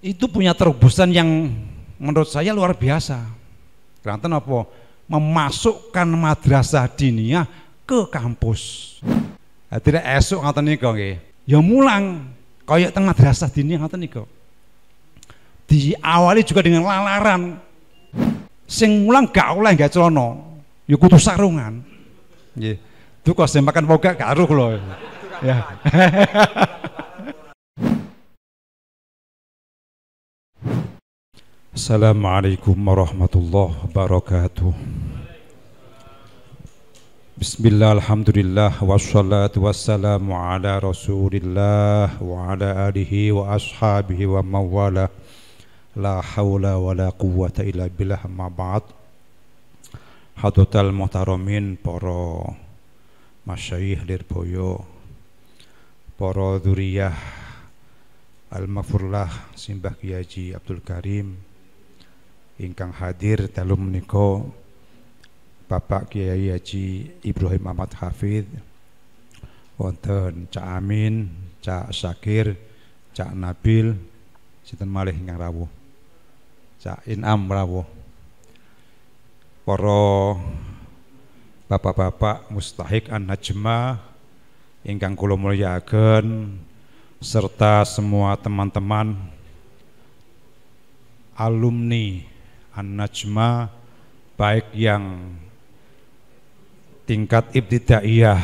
itu punya terobosan yang menurut saya luar biasa. Keranten apa? Memasukkan madrasah diniyah ke kampus. Tidak esok ngoten niko. Ya mulang kayak tengah madrasah diniyah ngoten niko. Diawali juga dengan lalaran. Sing mulang gak oleh gak celana, ya kudu sarungan. Nggih. Duka sing makan boga karo loh. Ya. Assalamualaikum warahmatullahi wabarakatuh Bismillah alhamdulillah Wassalatu wassalamu ala rasulillah Wa ala alihi wa ashabihi wa mawala warahmatullahi wabarakatuh. wa la quwwata illa billah ma'ba'at Hadutal muhtaramin para Masyaih lirboyo Para dhuriyah Al-Mafurlah Simbah Kiyaji Abdul Karim ingkang hadir telu menika Bapak Kiai Haji Ibrahim Ahmad Hafid wonten Cak Amin, Cak Syakir, Cak Nabil sinten malih ingkang rawuh. Cak Inam rawuh. Para bapak-bapak mustahik an najma ingkang kula mulyakaken serta semua teman-teman alumni An-Najma baik yang tingkat ibtidaiyah,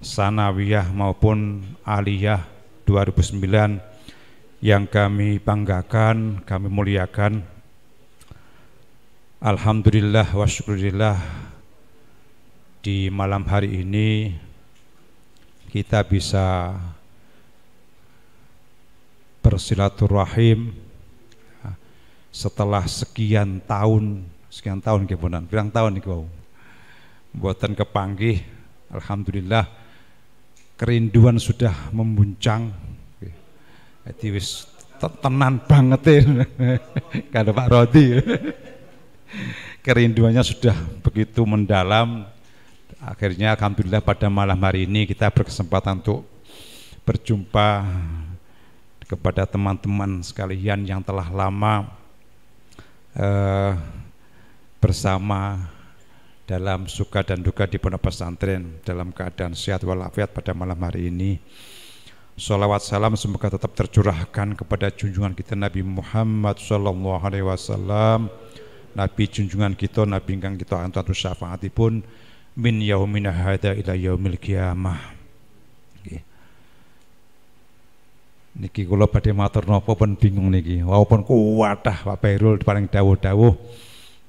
sanawiyah maupun aliyah 2009 yang kami banggakan, kami muliakan. Alhamdulillah wa syukurillah di malam hari ini kita bisa bersilaturahim setelah sekian tahun sekian tahun kebunan bilang tahun nih kau buatan kepanggih alhamdulillah kerinduan sudah membuncang jadi wis tenan banget ya. kada Pak Rodi kerinduannya sudah begitu mendalam akhirnya alhamdulillah pada malam hari ini kita berkesempatan untuk berjumpa kepada teman-teman sekalian yang telah lama eh, bersama dalam suka dan duka di pondok pesantren dalam keadaan sehat walafiat pada malam hari ini. Salawat salam semoga tetap tercurahkan kepada junjungan kita Nabi Muhammad Sallallahu Alaihi Wasallam, Nabi junjungan kita, Nabi ingkang kita antu syafaatipun min yaumina hada ila yaumil kiamah. Niki kula badhe matur napa pun bingung niki. Walaupun kuwatah Pak Perul paling dawuh-dawuh.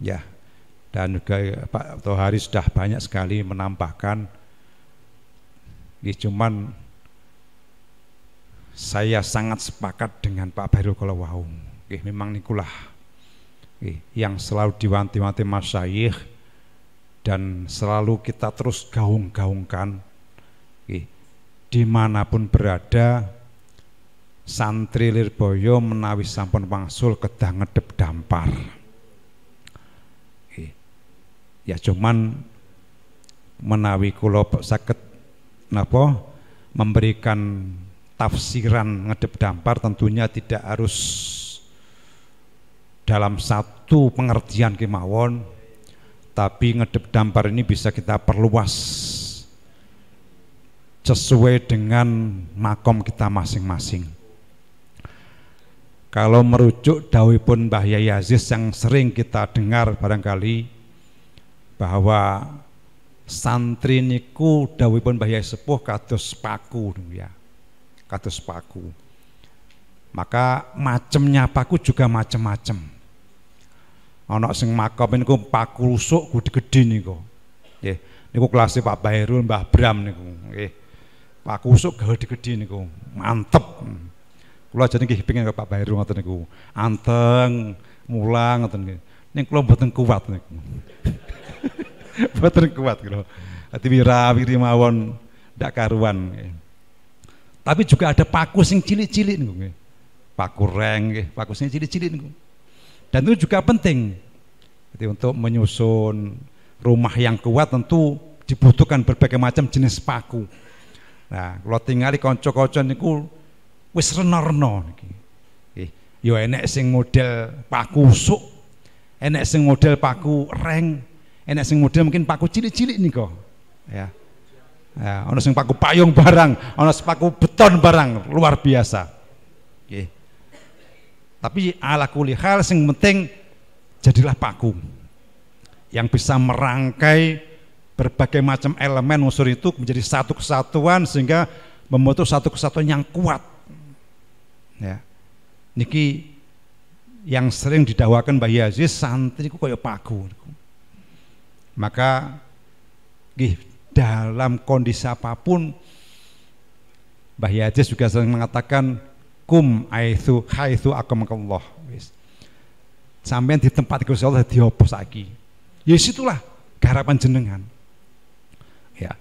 Ya. Dan juga Pak Tohari sudah banyak sekali menampakkan ini cuman saya sangat sepakat dengan Pak Bairul kalau wow. Nggih memang nikulah yang selalu diwanti-wanti masyayikh dan selalu kita terus gaung-gaungkan dimanapun berada santri Lirboyo menawi sampun wangsul kedah ngedep dampar. Ya cuman menawi kula sakit napa memberikan tafsiran ngedep dampar tentunya tidak harus dalam satu pengertian kemawon tapi ngedep dampar ini bisa kita perluas sesuai dengan makom kita masing-masing kalau merujuk dawipun Mbah Yai Aziz yang sering kita dengar barangkali bahwa santri niku dawipun Mbah Yai Sepuh kados paku ya. Kados paku. Maka macemnya paku juga macem-macem. Ana sing makam niku paku rusuk gede-gede niku. Nggih, niku kelasé Pak Bayrul Mbah Bram niku. Nggih. Paku rusuk gede-gede niku. Mantep. Kula ajeng nggih pengen Pak Bairu ngoten niku. Anteng, mulang ngoten niku. Ning kula mboten kuat niku. mboten kuat kula. Ati wirawiri mawon ndak karuan. Tapi juga ada paku sing cilik-cilik niku nggih. Paku reng nggih, paku sing cilik-cilik niku. Dan itu juga penting. Jadi untuk menyusun rumah yang kuat tentu dibutuhkan berbagai macam jenis paku. Nah, kalau tinggali konco-konco niku wis renorno niki. Nggih. Ya enek sing model paku usuk, enek sing model paku reng, enek sing model mungkin paku cilik-cilik niko. Ya. Ya, ana sing paku payung barang, ana sing paku beton barang, luar biasa. Oke. Tapi ala kuli hal sing penting jadilah paku yang bisa merangkai berbagai macam elemen unsur itu menjadi satu kesatuan sehingga membentuk satu kesatuan yang kuat Ya. Niki yang sering didawakan Mbah Yazid santri kok kaya paku. Maka di dalam kondisi apapun Mbah Yazid juga sering mengatakan kum aithu haitsu akamakallah. Wis. Sampeyan di tempat Gusti Allah diopo saiki. Ya situlah garapan jenengan. Ya.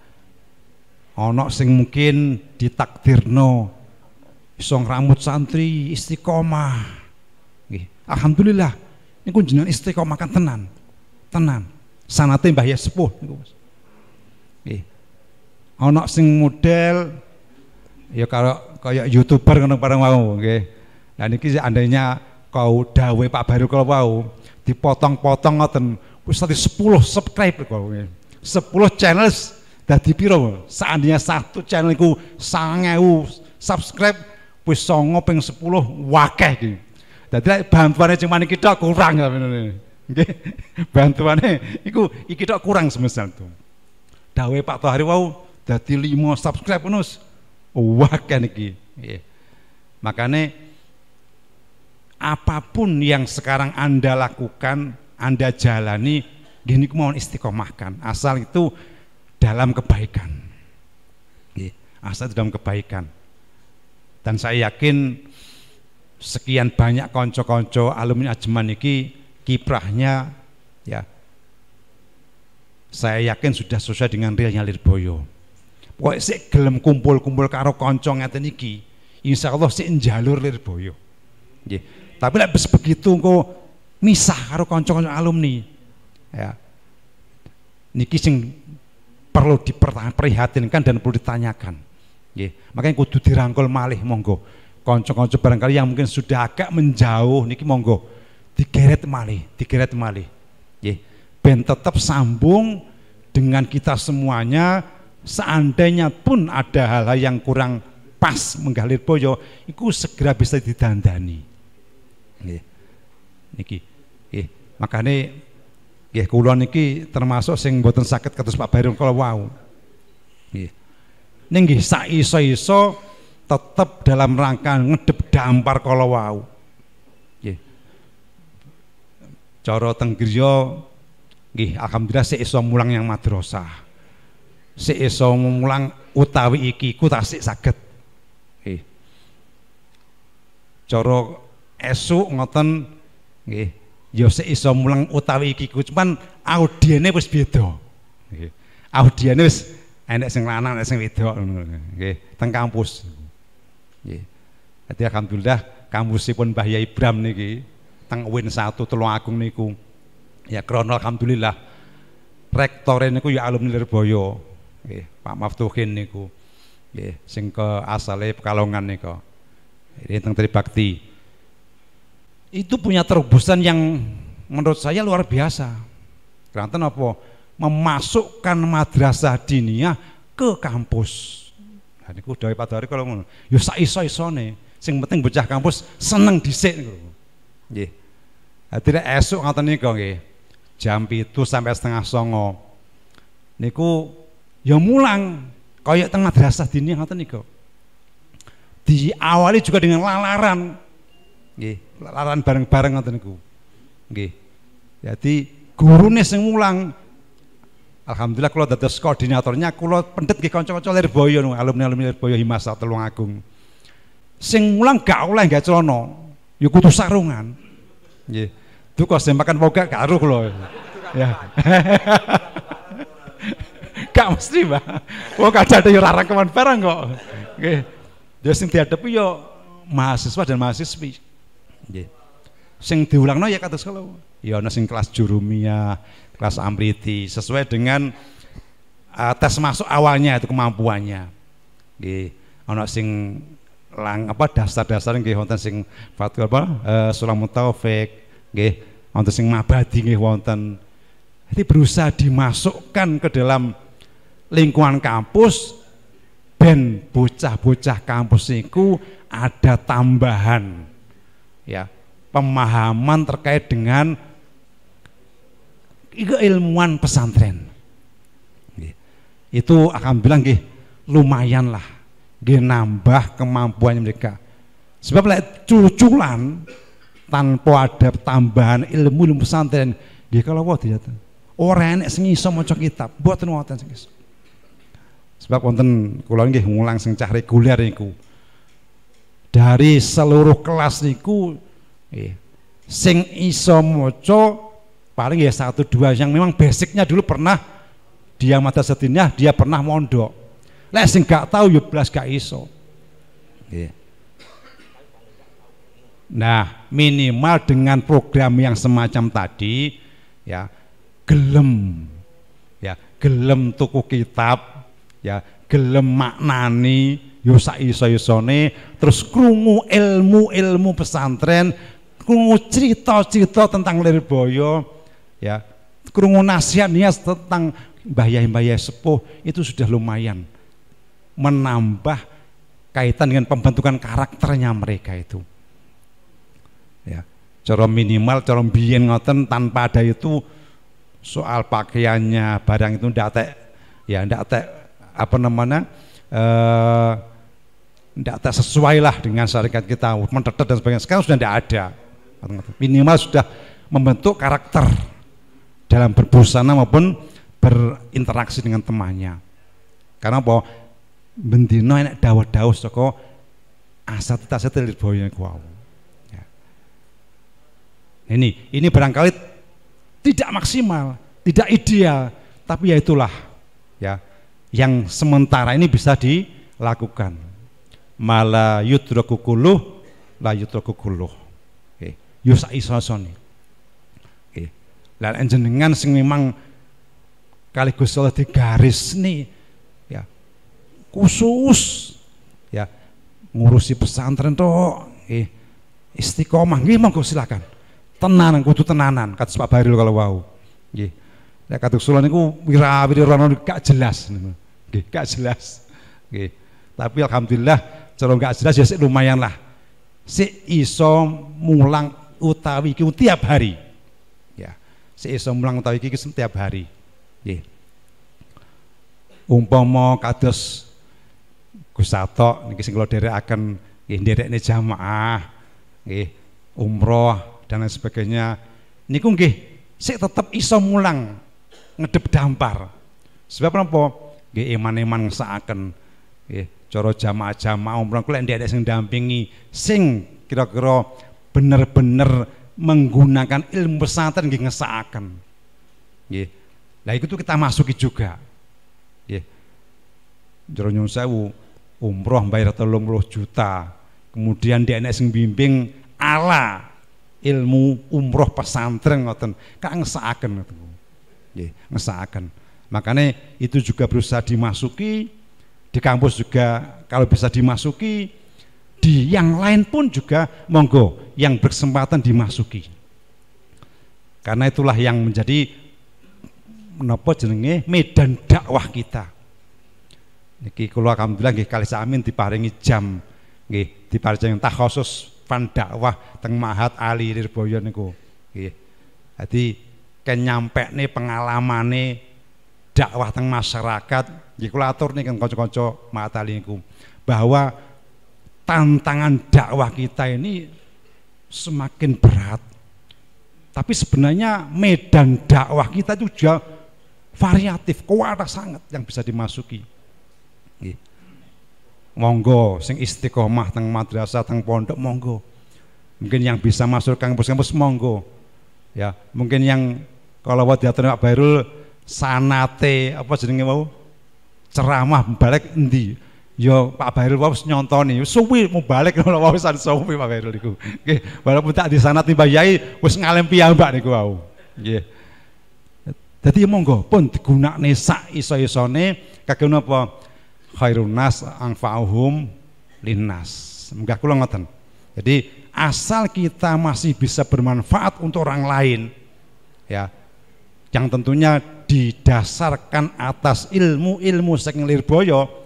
Ono sing mungkin ditakdirno Song Rambut santri istiqomah alhamdulillah ini jenengan istiqomah kan tenan tenan sanate Mbah ya sepuh niku Mas nggih ana sing model ya kalau kayak youtuber ngono bareng mau nggih ini kisah andainya kau dawe Pak Baru kalau mau dipotong-potong ngoten wis tadi 10 subscribe kok 10 channel dadi piro seandainya satu channel iku 1000 subscribe wis songo ping 10 wakeh iki. Dadi bantuane cuma iki tok kurang ya, ngene. Nggih. Bantuane iku iki tok kurang semisal tuh. Dawe Pak Tohari wau dadi 5 subscribe nus. wakeh niki. Nggih. Makane apapun yang sekarang Anda lakukan, Anda jalani, gini mohon istiqomahkan. Asal itu dalam kebaikan. Asal itu dalam kebaikan. Dan saya yakin sekian banyak konco-konco alumni Ajeman ini kiprahnya ya saya yakin sudah sesuai dengan realnya Lirboyo. Pokoknya saya gelem kumpul-kumpul karo konco ngeten ini insya Allah saya njalur Lirboyo. Ya. Tapi lah begitu kok misah karo konco-konco alumni. Ya. Niki sing perlu diperhatinkan dan perlu ditanyakan. Nggih, makanya kudu dirangkul malih monggo. konco-konco barangkali yang mungkin sudah agak menjauh niki monggo digeret malih, digeret malih. Nggih, ben tetap sambung dengan kita semuanya seandainya pun ada hal-hal yang kurang pas menggalir boyo itu segera bisa didandani nggih niki nggih makanya, nggih kulon niki termasuk sing boten sakit katus Pak Barung kalau wow ninggih sak iso-iso tetap dalam rangka ngedep dampar kalau wau nggih cara teng griya nggih alhamdulillah sik iso mulang yang madrasah sik iso mulang utawi iki ku tasik saged nggih cara esuk ngoten nggih ya sik iso mulang utawi iki ku cuman audiene wis beda nggih audiene wis enek sing lanang enek sing wedok nggih teng kampus nggih dadi alhamdulillah kampusipun Mbah Yai Ibram niki teng Win 1 Telung Agung niku ya krana alhamdulillah rektore niku ya alumni Lirboyo nggih Pak Maftuhin niku nggih sing ke asale Pekalongan niku ini tentang Tribakti itu punya terobosan yang menurut saya luar biasa Keranten apa? memasukkan madrasah diniyah ke kampus. Nah niku daripada hari kalau ngono. Ya sak iso-isone. Sing penting bocah kampus seneng dhisik niku. Nggih. Dadi esuk ngoten niku nggih. Jam 7 sampai setengah 09. Niku ya mulang kaya teng madrasah diniyah ngoten niku. Diawali juga dengan lalaran. Nggih, lalaran bareng-bareng ngoten niku. Nggih. Jadi gurune sing mulang Alhamdulillah kalau dados koordinatornya kalau pendet nggih kanca-kanca Lirboyo alumni-alumni Lirboyo Himasa Telung Agung. Sing mulang gak oleh gak celana, ya kudu sarungan. Nggih. Duka sing makan boga gak aruh kula. Ya. gak mesti, Mbak. Wong kadang yo ora rangkeman barang kok. Nggih. Ya sing dihadapi yo ya mahasiswa dan mahasiswi. Nggih. Sing diulangno ya kados kalau ya ana sing kelas jurumiyah, kelas amriti sesuai dengan uh, tes masuk awalnya itu kemampuannya di anak sing lang apa dasar-dasar nggih wonten sing fatwa apa uh, sulam taufik nggih wonten sing mabadi nggih wonten jadi berusaha dimasukkan ke dalam lingkungan kampus ben bocah-bocah kampus niku ada tambahan ya pemahaman terkait dengan Iga ilmuwan pesantren itu akan bilang gih lumayan lah gih nambah kemampuannya mereka sebab lek cuculan tanpa ada tambahan ilmu ilmu pesantren dia kalau wah tidak orang enak sing iso kitab buat nuatan sing sebab konten kulon nggih ngulang sing cah reguler niku dari seluruh kelas niku sing iso moco paling ya satu dua yang memang basicnya dulu pernah dia mata setinya dia pernah mondok lah sing gak tahu yo ya belas gak iso yeah. nah minimal dengan program yang semacam tadi ya gelem ya gelem tuku kitab ya gelem maknani yusa ya iso isone terus krungu ilmu ilmu pesantren krungu cerita cerita tentang lirboyo ya kerungu nasihatnya tentang bahaya-bahaya sepuh itu sudah lumayan menambah kaitan dengan pembentukan karakternya mereka itu ya cara minimal cara biyen ngoten tanpa ada itu soal pakaiannya barang itu ndak tek ya ndak tek apa namanya eh ndak tek sesuai lah dengan syarikat kita mentetet dan sebagainya sekarang sudah tidak ada minimal sudah membentuk karakter dalam berbusana maupun berinteraksi dengan temannya. Karena apa? Bendino enak dawet dawah toko asat tak lirboyo iku Ini ini barangkali tidak maksimal, tidak ideal, tapi ya itulah ya yang sementara ini bisa dilakukan. Mala yutro kuluh la yutro kuluh. Okay. Yusa lah jenengan sing memang kaligus oleh digaris nih ya khusus ya ngurusi pesantren toh eh, istiqomah nggih monggo silakan tenanan kudu tenanan kata Pak Baril kalau wau nggih nek katuk sulan niku wirawiri gak jelas nggih gak jelas nggih tapi alhamdulillah cara gak jelas ya sik lumayan lah sik iso mulang utawi ku tiap hari seiso mulang utawi iki setiap hari. Nggih. Umpama kados gusato niki sing kula akan nggih nderekne jamaah, nggih, umroh dan lain sebagainya. Niku nggih sik tetep iso mulang ngedep dampar. Sebab napa? Nggih iman-iman ngesakaken nggih cara jamaah-jamaah umroh kula ndek sing dampingi sing kira-kira bener-bener menggunakan ilmu pesantren nggih ngesakaken. Nggih. Lah iku kita masuki juga. Nggih. Jero nyun sewu umroh bayar 30 juta. Kemudian dia nek sing bimbing ala ilmu umroh pesantren ngoten. Kak ngesakaken ngoten. Nggih, ngesakaken. Makanya itu juga berusaha dimasuki di kampus juga kalau bisa dimasuki di yang lain pun juga monggo yang berkesempatan dimasuki. Karena itulah yang menjadi menopo jenenge medan dakwah kita. Niki kula bilang nggih kali amin diparingi jam nggih diparingi tak khusus fan dakwah teng Mahat Ali Lirboyo niku. Nggih. Dadi kenyampekne pengalamane dakwah teng masyarakat nggih kula atur nih kanca-kanca Mahat Ali niku bahwa tantangan dakwah kita ini semakin berat. Tapi sebenarnya medan dakwah kita itu juga variatif, kuara sangat yang bisa dimasuki. Monggo, sing istiqomah teng madrasah teng pondok monggo. Mungkin yang bisa masuk kampus-kampus monggo. Ya, mungkin yang kalau buat diatur Pak sanate apa jenenge mau ceramah balik endi Yo ya, Pak Bahril wis nyontoni, suwi mau balik ngono san suwi Pak Bahril iku. Nggih, walaupun tak di sana tiba yai wis ngalem piyambak niku wau. Nggih. Dadi ya monggo pun digunakne sak iso-isone kagem napa khairun nas anfa'uhum linnas. Munggah kula ngoten. Jadi asal kita masih bisa bermanfaat untuk orang lain ya yang tentunya didasarkan atas ilmu-ilmu saking lirboyo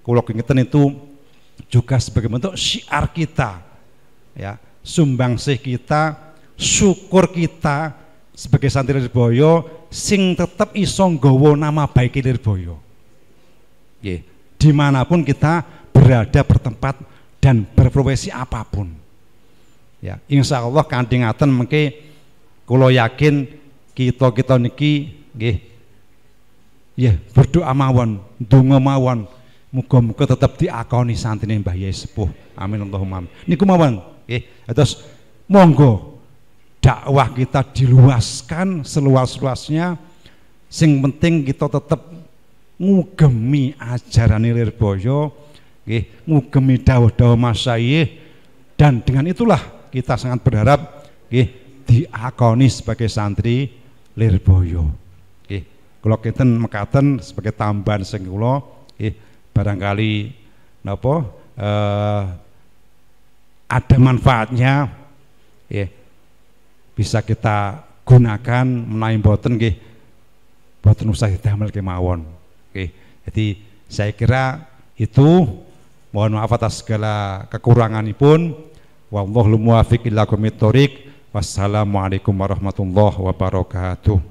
Kulo ingetan itu juga sebagai bentuk syiar kita. Ya, sumbangsih kita, syukur kita sebagai santri Lirboyo sing tetep isong gowo nama baik Lirboyo. ya, dimanapun kita berada bertempat dan berprofesi apapun. Ya, insya Allah kanthi mungkin kulo yakin kita-kita niki nggih ya berdoa mawon, dungo mawon, muka muga tetap diakoni santine Mbah Yai Sepuh. Amin Allahumma amin. Niku mawon nggih. Terus monggo dakwah kita diluaskan seluas-luasnya sing penting kita tetap ngugemi ajaran Boyo, nggih ngugemi dawuh-dawuh masyayikh dan dengan itulah kita sangat berharap nggih diakoni sebagai santri Lirboyo nggih kula kita mekaten sebagai tambahan sing kula nggih barangkali nopo eh, ada manfaatnya ya bisa kita gunakan menaik boten nggih boten usah didamel kemawon nggih jadi saya kira itu mohon maaf atas segala kekurangan kekuranganipun wallahu muwaffiq ila Wassalamualaikum warahmatullahi wabarakatuh